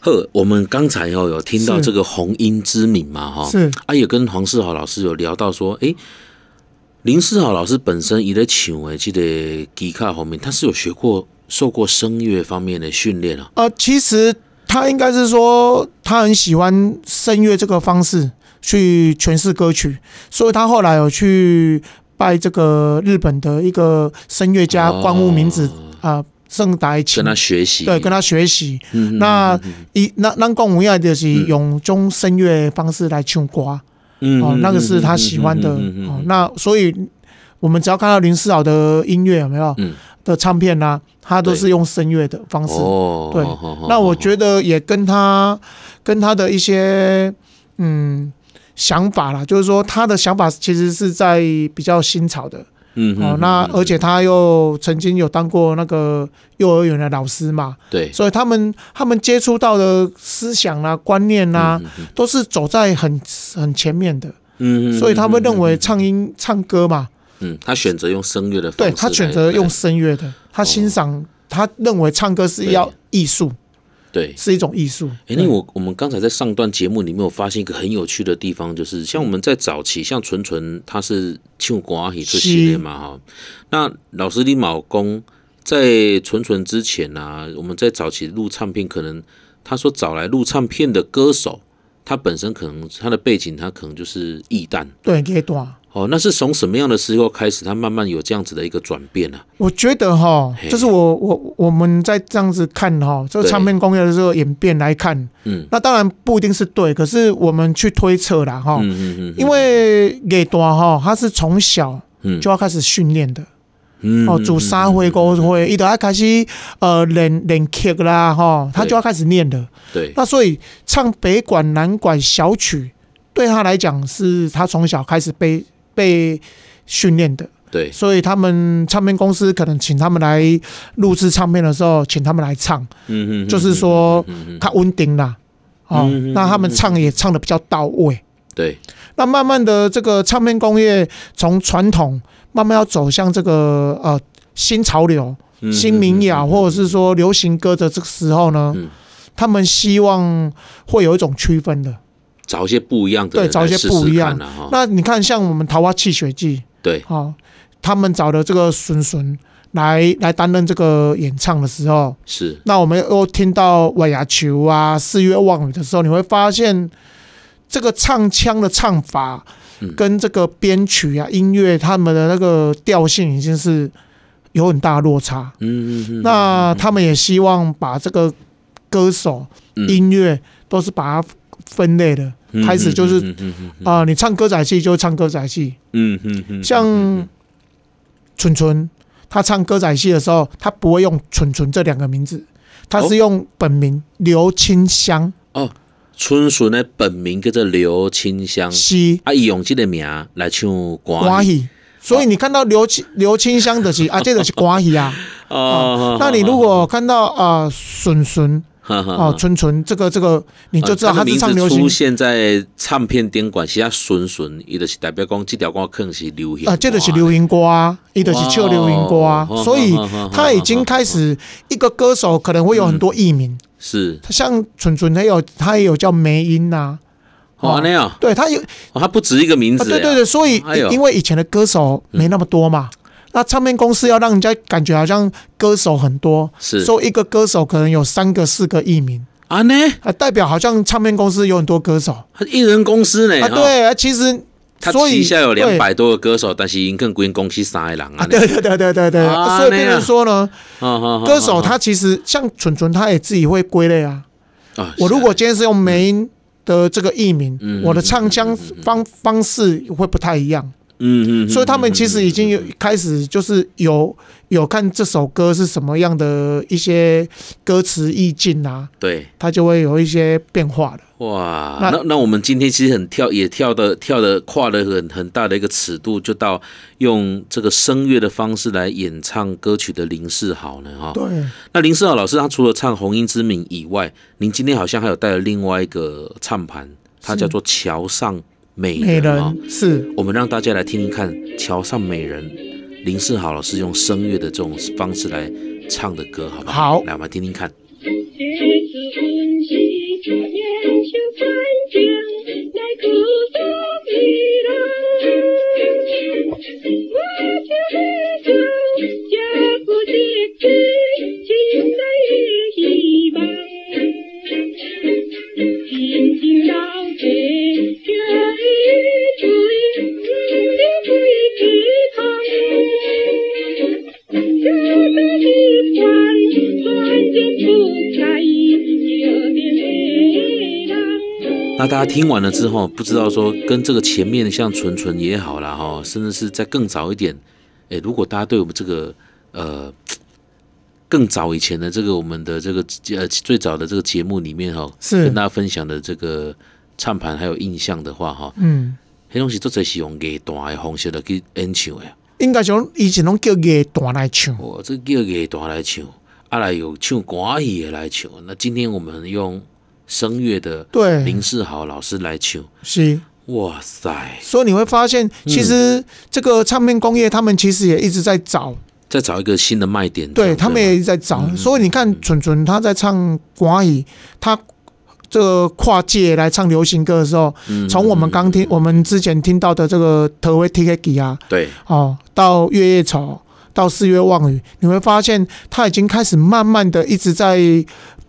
呵，我们刚才哦有听到这个红音之名嘛，哈，是啊，有跟黄世豪老师有聊到说，哎，林世豪老师本身以在请为记得吉他红名，他是有学过、受过声乐方面的训练啊。呃，其实他应该是说，他很喜欢声乐这个方式去诠释歌曲，所以他后来有去拜这个日本的一个声乐家关屋名字啊。声带，跟他学习，对，跟他学习。那一那，那共舞们要就是用中声乐方式来唱歌，嗯，哦，那个是他喜欢的，哦，那所以我们只要看到林思豪的音乐有没有的唱片呢，他都是用声乐的方式，哦，对。那我觉得也跟他跟他的一些嗯想法啦，就是说他的想法其实是在比较新潮的。嗯，哦，那而且他又曾经有当过那个幼儿园的老师嘛，对，所以他们他们接触到的思想啊、观念啊，都是走在很很前面的，嗯，所以他们认为唱音唱歌嘛，嗯，他选择用声乐的，对，他选择用声乐的，他欣赏，他认为唱歌是要艺术。对，是一种艺术。哎，那我我们刚才在上段节目里面，我发现一个很有趣的地方，就是像我们在早期，像纯纯，他是庆国阿以出系列嘛，哈。那老师李老公在纯纯之前呢，我们在早期录唱片，可能他说找来录唱片的歌手，他本身可能他的背景，他可能就是艺旦，对，艺旦。哦，那是从什么样的时候开始，他慢慢有这样子的一个转变呢？我觉得哈，就是我我我们在这样子看哈，这个唱片工业的这个演变来看，嗯，那当然不一定是对，可是我们去推测啦哈，嗯嗯嗯，因为乐团哈，他是从小就要开始训练的，嗯，哦，主沙灰高灰，一到要开始呃练练 kick 啦哈，他就要开始练的，对，那所以唱北管南管小曲对他来讲，是他从小开始背。被训练的，对，所以他们唱片公司可能请他们来录制唱片的时候，请他们来唱，嗯嗯，就是说他稳定啦，哦，那他们唱也唱的比较到位，对。那慢慢的，这个唱片工业从传统慢慢要走向这个呃新潮流、新民谣，或者是说流行歌的这个时候呢，他们希望会有一种区分的。找一些不一样的，对，找一些不一样的哈。那你看，像我们《桃花泣血记》对哦，他们找的这个孙孙来来担任这个演唱的时候是。那我们又听到《瓦牙球》啊，《四月望雨》的时候，你会发现这个唱腔的唱法跟这个编曲啊、音乐他们的那个调性，已经是有很大的落差。嗯嗯嗯。那他们也希望把这个歌手、音乐都是把它分类的。开始就是啊，你唱歌仔戏就唱歌仔戏。嗯嗯嗯，像纯纯，他唱歌仔戏的时候，他不会用纯纯这两个名字，他是用本名刘清香。哦，春春的本名叫做刘清香。是啊，他用这个名来唱歌戏，所以你看到刘清 刘清香的是啊，这个是瓜戏啊。哦，那你如果看到啊，春春。哦，纯纯，这个这个，你就知道他是唱流行。现在唱片店馆，是他纯纯，伊个是代表讲这条歌可能是流行。啊，这个是流行歌啊，伊个是旧流行歌啊，所以他已经开始一个歌手可能会有很多艺名。是，他像纯纯，他有他也有叫梅英呐。哦，那样。对他有，他不止一个名字。对对对，所以因为以前的歌手没那么多嘛。那唱片公司要让人家感觉好像歌手很多，是说一个歌手可能有三个、四个艺名啊呢，啊代表好像唱片公司有很多歌手，艺人公司呢？对，其实他旗下有两百多个歌手，但是经跟音公司三个人啊，对对对对对对，所以别人说呢，歌手他其实像纯纯，他也自己会归类啊。我如果今天是用梅的这个艺名，我的唱腔方方式会不太一样。嗯嗯，所以他们其实已经有开始，就是有有看这首歌是什么样的一些歌词意境啊，对，它就会有一些变化了。哇，那那我们今天其实很跳，也跳的跳的跨了很很大的一个尺度，就到用这个声乐的方式来演唱歌曲的林世豪呢，哈。对，那林世豪老师他除了唱《红英之名》以外，您今天好像还有带了另外一个唱盘，它叫做《桥上》。美人是我们让大家来听听看《桥上美人》，林世豪老师用声乐的这种方式来唱的歌，好不好？好，来我们听听看。那大家听完了之后，不知道说跟这个前面像纯纯也好啦，哈，甚至是在更早一点，诶，如果大家对我们这个呃更早以前的这个我们的这个呃最早的这个节目里面哈，是跟大家分享的这个唱盘还有印象的话哈，嗯，那东西都侪是用乐段的方式来去演唱的，应该讲以前拢叫乐段来唱，我这叫乐段来唱，啊来有唱国语的来唱，那今天我们用。声乐的对林世豪老师来求是哇塞，所以你会发现，其实这个唱片工业，他们其实也一直在找，在找一个新的卖点。对他们也一直在找，所以你看，纯纯他在唱国语，他这个跨界来唱流行歌的时候，从我们刚听我们之前听到的这个《特威 t i k k 啊，对哦，到《月夜草》。到《四月望雨》，你会发现他已经开始慢慢的一直在。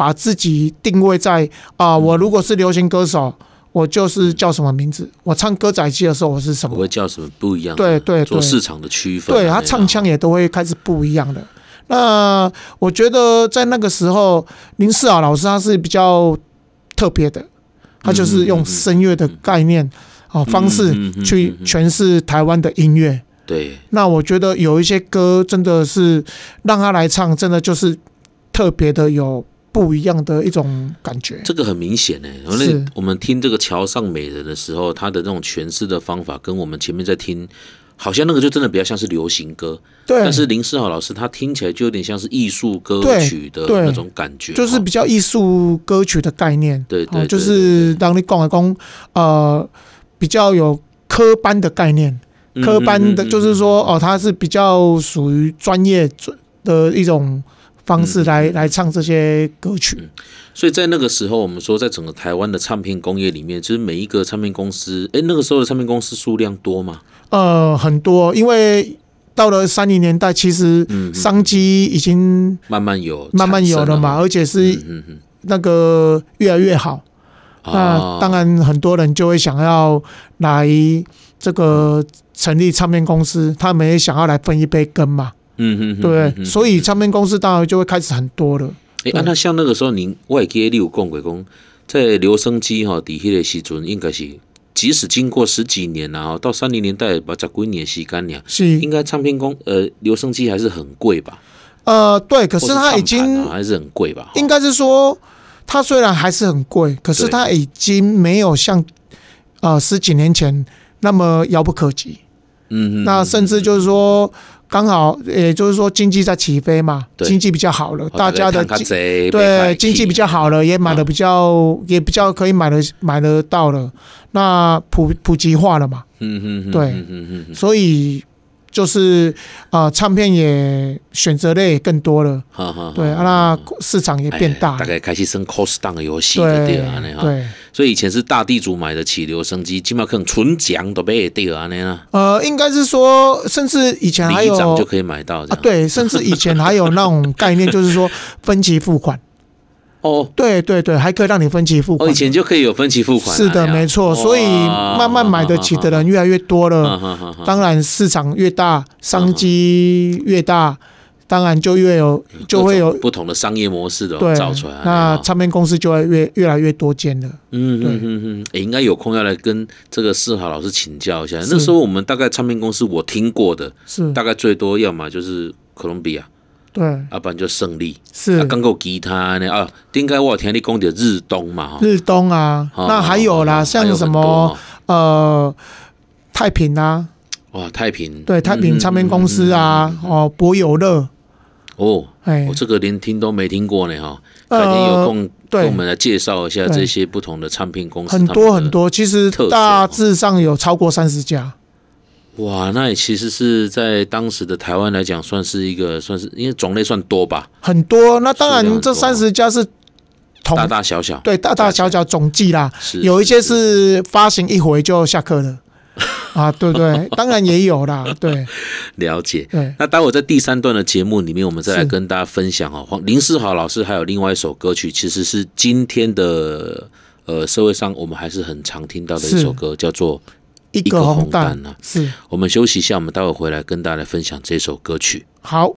把自己定位在啊，我如果是流行歌手，我就是叫什么名字？我唱歌仔戏的时候，我是什么？我会叫什么不一样？对对对，做市场的区分。对他唱腔也都会开始不一样的。那我觉得在那个时候，林世豪老师他是比较特别的，他就是用声乐的概念啊方式去诠释台湾的音乐。对。那我觉得有一些歌真的是让他来唱，真的就是特别的有。不一样的一种感觉，这个很明显呢。我们我们听这个《桥上美人》的时候，他的这种诠释的方法，跟我们前面在听，好像那个就真的比较像是流行歌。对，但是林世豪老师他听起来就有点像是艺术歌曲的那种感觉，就是比较艺术歌曲的概念。对对，就是当你讲讲呃比较有科班的概念，科班的就是说哦，他是比较属于专业的一种。方式来来唱这些歌曲，所以在那个时候，我们说在整个台湾的唱片工业里面，就是每一个唱片公司，哎，那个时候的唱片公司数量多吗？呃，很多，因为到了三零年代，其实商机已经慢慢有，慢慢有了嘛，而且是那个越来越好。那当然，很多人就会想要来这个成立唱片公司，他们也想要来分一杯羹嘛。嗯嗯，对，所以唱片公司当然就会开始很多了。哎，那像那个时候，您外街有讲过工在留声机哈底下的时阵，应该是即使经过十几年，然后到三零年代把十几年吸干了，是应该唱片工呃留声机还是很贵吧？呃，对，可是它已经还是很贵吧？应该是说，它虽然还是很贵，可是它已经没有像呃十几年前那么遥不可及。嗯，那甚至就是说。刚好，也就是说经济在起飞嘛，经济比较好了，大家的对经济比较好了，也买的比较，也比较可以买的买得到了，那普普及化了嘛，对，所以。就是啊，唱片也选择类也更多了，对，啊，那市场也变大，大概开始升 cost down 的游戏，对啊，对，所以以前是大地主买得起留声机，今麦可能纯奖都被掉啊那样。呃，应该是说，甚至以前还有，就可以买到啊，对，甚至以前还有那种概念，就是说分期付款。哦，对对对，还可以让你分期付款。以前就可以有分期付款。是的，没错。所以慢慢买得起的人越来越多了。当然，市场越大，商机越大，当然就越有就会有不同的商业模式的。对，那唱片公司就越越来越多见了。嗯嗯嗯嗯，哎，应该有空要来跟这个四豪老师请教一下。那时候我们大概唱片公司我听过的，是大概最多要么就是哥伦比亚。对，要不然就胜利。是，刚够吉他呢啊！顶该我有听你讲的日东嘛，日东啊，那还有啦，像什么呃太平啊。哇，太平。对，太平唱片公司啊，哦，博友乐。哦，哎，我这个连听都没听过呢，哈。你有空对，我们来介绍一下这些不同的唱片公司。很多很多，其实大致上有超过三十家。哇，那也其实是在当时的台湾来讲，算是一个，算是因为种类算多吧，很多。那当然，这三十家是大大小小，对，大大小小总计啦。有一些是发行一回就下课了 啊，对对？当然也有啦，对，了解。对，那待会在第三段的节目里面，我们再来跟大家分享哦。林思豪老师还有另外一首歌曲，其实是今天的呃社会上我们还是很常听到的一首歌，叫做。一个红蛋呢？是，我们休息一下，我们待会回来跟大家分享这首歌曲。好。